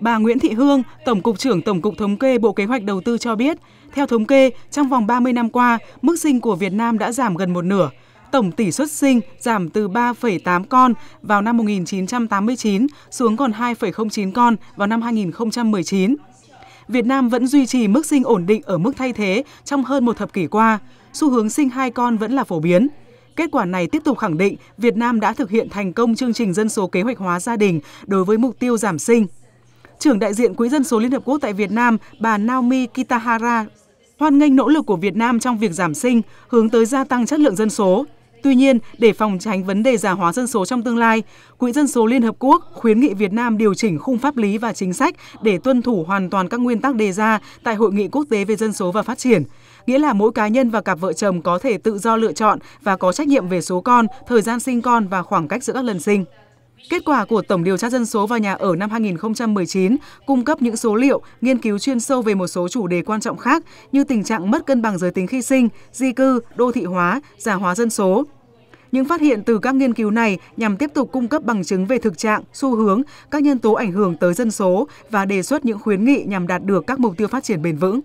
Bà Nguyễn Thị Hương, Tổng cục trưởng Tổng cục Thống kê Bộ Kế hoạch Đầu tư cho biết, theo thống kê, trong vòng 30 năm qua, mức sinh của Việt Nam đã giảm gần một nửa. Tổng tỷ suất sinh giảm từ 3,8 con vào năm 1989 xuống còn 2,09 con vào năm 2019. Việt Nam vẫn duy trì mức sinh ổn định ở mức thay thế trong hơn một thập kỷ qua, xu hướng sinh hai con vẫn là phổ biến. Kết quả này tiếp tục khẳng định Việt Nam đã thực hiện thành công chương trình dân số kế hoạch hóa gia đình đối với mục tiêu giảm sinh trưởng đại diện Quỹ dân số Liên Hợp Quốc tại Việt Nam, bà Naomi Kitahara hoan nghênh nỗ lực của Việt Nam trong việc giảm sinh, hướng tới gia tăng chất lượng dân số. Tuy nhiên, để phòng tránh vấn đề già hóa dân số trong tương lai, Quỹ dân số Liên Hợp Quốc khuyến nghị Việt Nam điều chỉnh khung pháp lý và chính sách để tuân thủ hoàn toàn các nguyên tắc đề ra tại Hội nghị quốc tế về dân số và phát triển. Nghĩa là mỗi cá nhân và cặp vợ chồng có thể tự do lựa chọn và có trách nhiệm về số con, thời gian sinh con và khoảng cách giữa các lần sinh. Kết quả của Tổng điều tra dân số và nhà ở năm 2019 cung cấp những số liệu, nghiên cứu chuyên sâu về một số chủ đề quan trọng khác như tình trạng mất cân bằng giới tính khi sinh, di cư, đô thị hóa, già hóa dân số. Những phát hiện từ các nghiên cứu này nhằm tiếp tục cung cấp bằng chứng về thực trạng, xu hướng, các nhân tố ảnh hưởng tới dân số và đề xuất những khuyến nghị nhằm đạt được các mục tiêu phát triển bền vững.